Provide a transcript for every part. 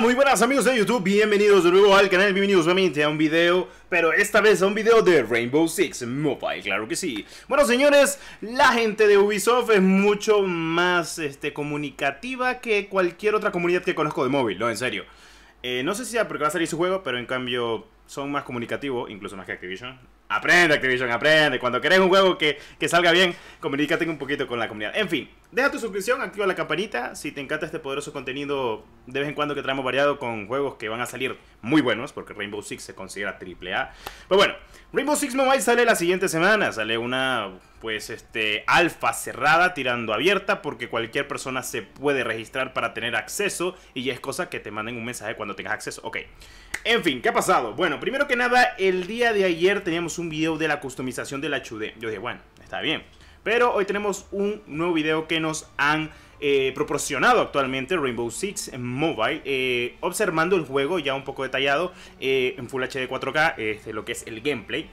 muy buenas amigos de YouTube, bienvenidos de nuevo al canal, bienvenidos nuevamente a un video, pero esta vez a un video de Rainbow Six Mobile, claro que sí. Bueno señores, la gente de Ubisoft es mucho más este, comunicativa que cualquier otra comunidad que conozco de móvil, no, en serio. Eh, no sé si es porque va a salir su juego, pero en cambio son más comunicativos, incluso más que Activision. Aprende Activision, aprende, cuando querés un juego que, que salga bien, comunícate un poquito con la comunidad. En fin, Deja tu suscripción, activa la campanita. Si te encanta este poderoso contenido de vez en cuando que traemos variado con juegos que van a salir muy buenos, porque Rainbow Six se considera triple A. Pero bueno, Rainbow Six Mobile sale la siguiente semana. Sale una, pues, este, alfa cerrada tirando abierta, porque cualquier persona se puede registrar para tener acceso. Y es cosa que te manden un mensaje cuando tengas acceso. Ok. En fin, ¿qué ha pasado? Bueno, primero que nada, el día de ayer teníamos un video de la customización de la Chude. Yo dije, bueno, está bien. Pero hoy tenemos un nuevo video que nos han eh, proporcionado actualmente Rainbow Six en mobile, eh, observando el juego ya un poco detallado eh, en Full HD 4K, lo que es el gameplay.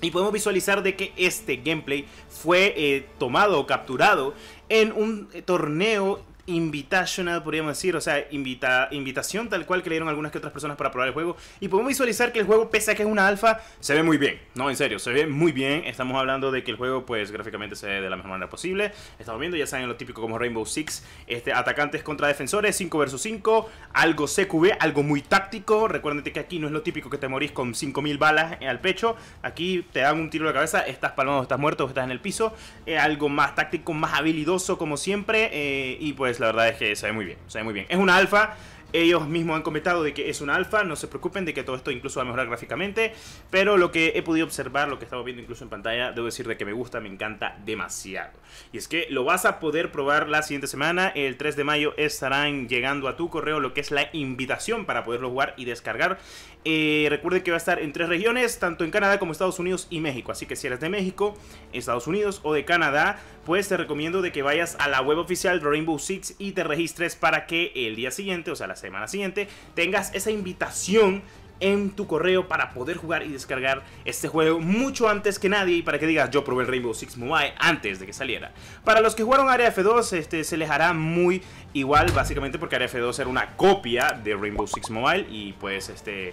Y podemos visualizar de que este gameplay fue tomado o capturado en un torneo invitational, podríamos decir, o sea, invita, invitación tal cual que le dieron algunas que otras personas para probar el juego. Y podemos visualizar que el juego, pese a que es una alfa, se ve muy bien, ¿no? En serio, se ve muy bien. Estamos hablando de que el juego, pues, gráficamente se ve de la mejor manera posible. Estamos viendo, ya saben, lo típico como Rainbow Six, este, atacantes contra defensores, 5 versus 5, algo CQB, algo muy táctico. Recuerden que aquí no es lo típico que te morís con 5000 balas al pecho. Aquí te dan un tiro a la cabeza, estás palmado, estás muerto, estás en el piso. algo más táctico, más habilidoso, como siempre. Eh, y pues la verdad es que se ve muy bien, se ve muy bien. Es una alfa, ellos mismos han comentado de que es un alfa, no se preocupen de que todo esto incluso va a mejorar gráficamente, pero lo que he podido observar, lo que estamos viendo incluso en pantalla, debo decir de que me gusta, me encanta demasiado. Y es que lo vas a poder probar la siguiente semana, el 3 de mayo estarán llegando a tu correo lo que es la invitación para poderlo jugar y descargar. Eh, recuerde que va a estar en tres regiones, tanto en Canadá como Estados Unidos y México, así que si eres de México, Estados Unidos o de Canadá, pues te recomiendo de que vayas a la web oficial de Rainbow Six y te registres para que el día siguiente, o sea, la semana siguiente tengas esa invitación en tu correo para poder jugar y descargar este juego mucho antes que nadie y para que digas yo probé el Rainbow Six Mobile antes de que saliera. Para los que jugaron Area F2 este, se les hará muy igual básicamente porque Area F2 era una copia de Rainbow Six Mobile y pues este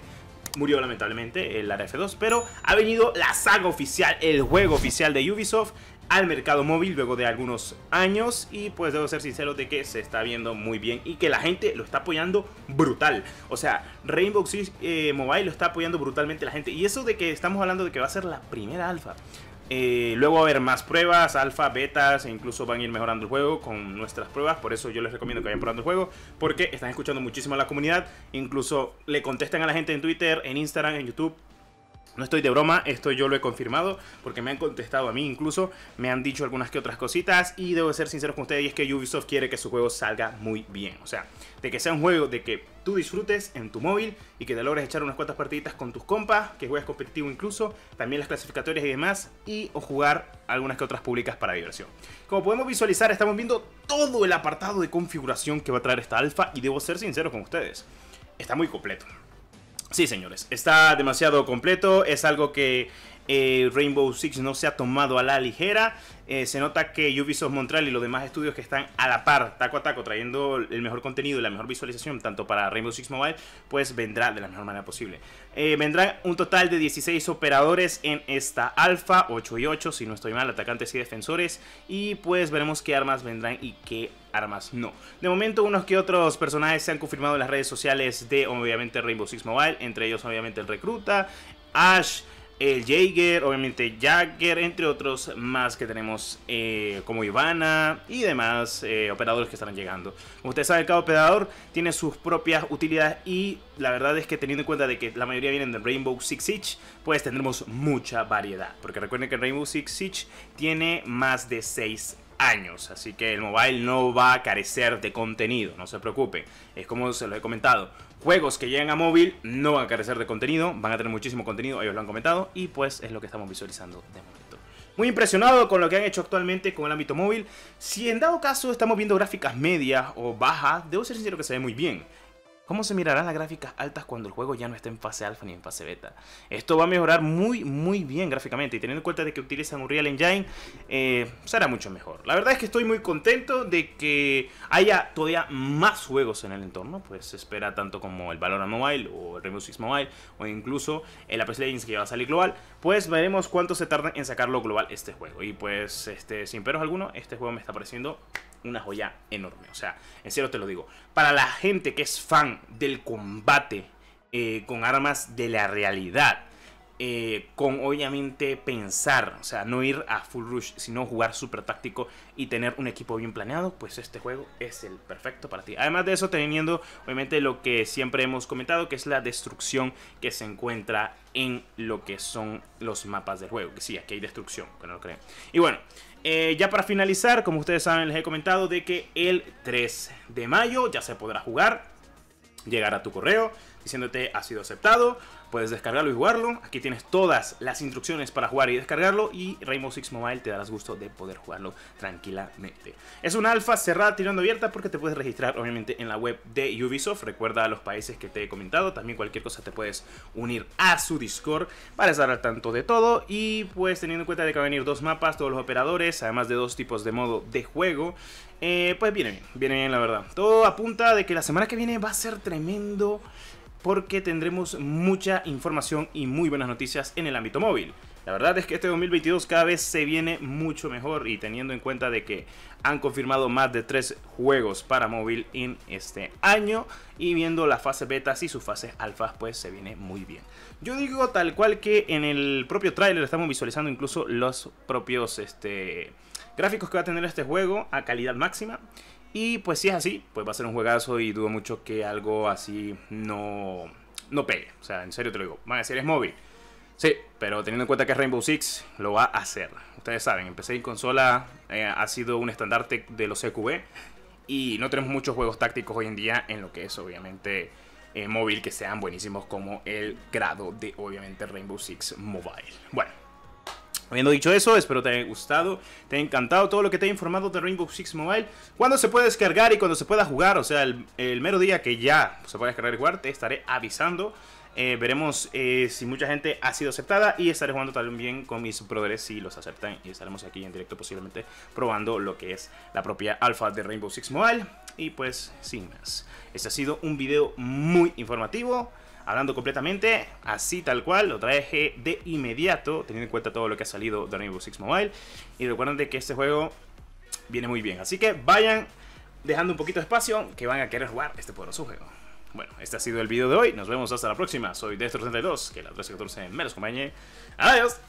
murió lamentablemente el Area F2, pero ha venido la saga oficial, el juego oficial de Ubisoft al mercado móvil luego de algunos años y pues debo ser sincero de que se está viendo muy bien y que la gente lo está apoyando brutal. O sea, Rainbow Six eh, Mobile lo está apoyando brutalmente la gente y eso de que estamos hablando de que va a ser la primera alfa. Eh, luego va a haber más pruebas, alfa, betas, e incluso van a ir mejorando el juego con nuestras pruebas. Por eso yo les recomiendo que vayan probando el juego, porque están escuchando muchísimo a la comunidad. Incluso le contestan a la gente en Twitter, en Instagram, en YouTube no estoy de broma, esto yo lo he confirmado porque me han contestado a mí incluso, me han dicho algunas que otras cositas y debo ser sincero con ustedes y es que Ubisoft quiere que su juego salga muy bien. O sea, de que sea un juego de que tú disfrutes en tu móvil y que te logres echar unas cuantas partiditas con tus compas, que juegues competitivo incluso, también las clasificatorias y demás, y o jugar algunas que otras públicas para diversión. Como podemos visualizar, estamos viendo todo el apartado de configuración que va a traer esta alfa y debo ser sincero con ustedes, está muy completo. Sí, señores, está demasiado completo, es algo que eh, Rainbow Six no se ha tomado a la ligera. Eh, se nota que Ubisoft Montreal y los demás estudios que están a la par, taco a taco, trayendo el mejor contenido y la mejor visualización, tanto para Rainbow Six Mobile, pues vendrá de la mejor manera posible. Eh, vendrán un total de 16 operadores en esta alfa, 8 y 8, si no estoy mal, atacantes y defensores. Y pues veremos qué armas vendrán y qué armas no. De momento, unos que otros personajes se han confirmado en las redes sociales de, obviamente, Rainbow Six Mobile, entre ellos, obviamente, el Recruta, Ash el Jaeger, obviamente Jagger, entre otros más que tenemos eh, como Ivana y demás eh, operadores que estarán llegando. Como ustedes saben, cada operador tiene sus propias utilidades y la verdad es que teniendo en cuenta de que la mayoría vienen de Rainbow Six Siege, pues tendremos mucha variedad. Porque recuerden que Rainbow Six Siege tiene más de 6 años, así que el mobile no va a carecer de contenido, no se preocupe, Es como se lo he comentado, juegos que llegan a móvil no van a carecer de contenido, van a tener muchísimo contenido, ellos lo han comentado y pues es lo que estamos visualizando de momento. Muy impresionado con lo que han hecho actualmente con el ámbito móvil. Si en dado caso estamos viendo gráficas medias o bajas, debo ser sincero que se ve muy bien. ¿Cómo se mirarán las gráficas altas cuando el juego ya no esté en fase alfa ni en fase beta? Esto va a mejorar muy, muy bien gráficamente y teniendo en cuenta de que utilizan un Real Engine, eh, será mucho mejor. La verdad es que estoy muy contento de que haya todavía más juegos en el entorno, pues se espera tanto como el Valorant Mobile o el Rainbow Six Mobile o incluso el Apex Legends que ya va a salir global, pues veremos cuánto se tarda en sacarlo global este juego. Y pues, este, sin peros alguno, este juego me está pareciendo una joya enorme. O sea, en serio te lo digo. Para la gente que es fan del combate eh, con armas de la realidad, eh, con obviamente pensar, o sea, no ir a full rush, sino jugar super táctico y tener un equipo bien planeado, pues este juego es el perfecto para ti. Además de eso, teniendo obviamente lo que siempre hemos comentado, que es la destrucción que se encuentra en lo que son los mapas del juego. Que sí, aquí hay destrucción, que no lo creen. Y bueno, eh, ya para finalizar, como ustedes saben, les he comentado de que el 3 de mayo ya se podrá jugar llegar a tu correo diciéndote ha sido aceptado, puedes descargarlo y jugarlo. Aquí tienes todas las instrucciones para jugar y descargarlo y Rainbow Six Mobile te darás gusto de poder jugarlo tranquilamente. Es una alfa cerrada tirando abierta porque te puedes registrar obviamente en la web de Ubisoft. Recuerda a los países que te he comentado, también cualquier cosa te puedes unir a su Discord para estar al tanto de todo y pues teniendo en cuenta de que van a venir dos mapas, todos los operadores, además de dos tipos de modo de juego. Eh, pues viene bien, viene bien la verdad. Todo apunta de que la semana que viene va a ser tremendo porque tendremos mucha información y muy buenas noticias en el ámbito móvil. La verdad es que este 2022 cada vez se viene mucho mejor y teniendo en cuenta de que han confirmado más de 3 juegos para móvil en este año y viendo las fases betas y sus fases alfas pues se viene muy bien. Yo digo tal cual que en el propio tráiler estamos visualizando incluso los propios este gráficos que va a tener este juego a calidad máxima. Y pues si es así, pues va a ser un juegazo y dudo mucho que algo así no, no pegue. O sea, en serio te lo digo. Van a decir, es móvil. Sí, pero teniendo en cuenta que Rainbow Six lo va a hacer. Ustedes saben, empecé en consola, eh, ha sido un estandarte de los CQB. Y no tenemos muchos juegos tácticos hoy en día en lo que es obviamente eh, móvil que sean buenísimos como el grado de obviamente Rainbow Six Mobile. Bueno. Habiendo dicho eso, espero te haya gustado, te haya encantado todo lo que te he informado de Rainbow Six Mobile. Cuando se puede descargar y cuando se pueda jugar, o sea, el, el mero día que ya se pueda descargar y jugar, te estaré avisando. Eh, veremos eh, si mucha gente ha sido aceptada y estaré jugando también con mis progres si los aceptan y estaremos aquí en directo posiblemente probando lo que es la propia alfa de Rainbow Six Mobile y pues sin más. Este ha sido un video muy informativo hablando completamente, así tal cual, lo traje de inmediato, teniendo en cuenta todo lo que ha salido de Rainbow Six Mobile. Y recuerden que este juego viene muy bien, así que vayan dejando un poquito de espacio que van a querer jugar este poderoso juego. Bueno, este ha sido el video de hoy. Nos vemos hasta la próxima. Soy Destro32, que la 1314 me los acompañe. Adiós.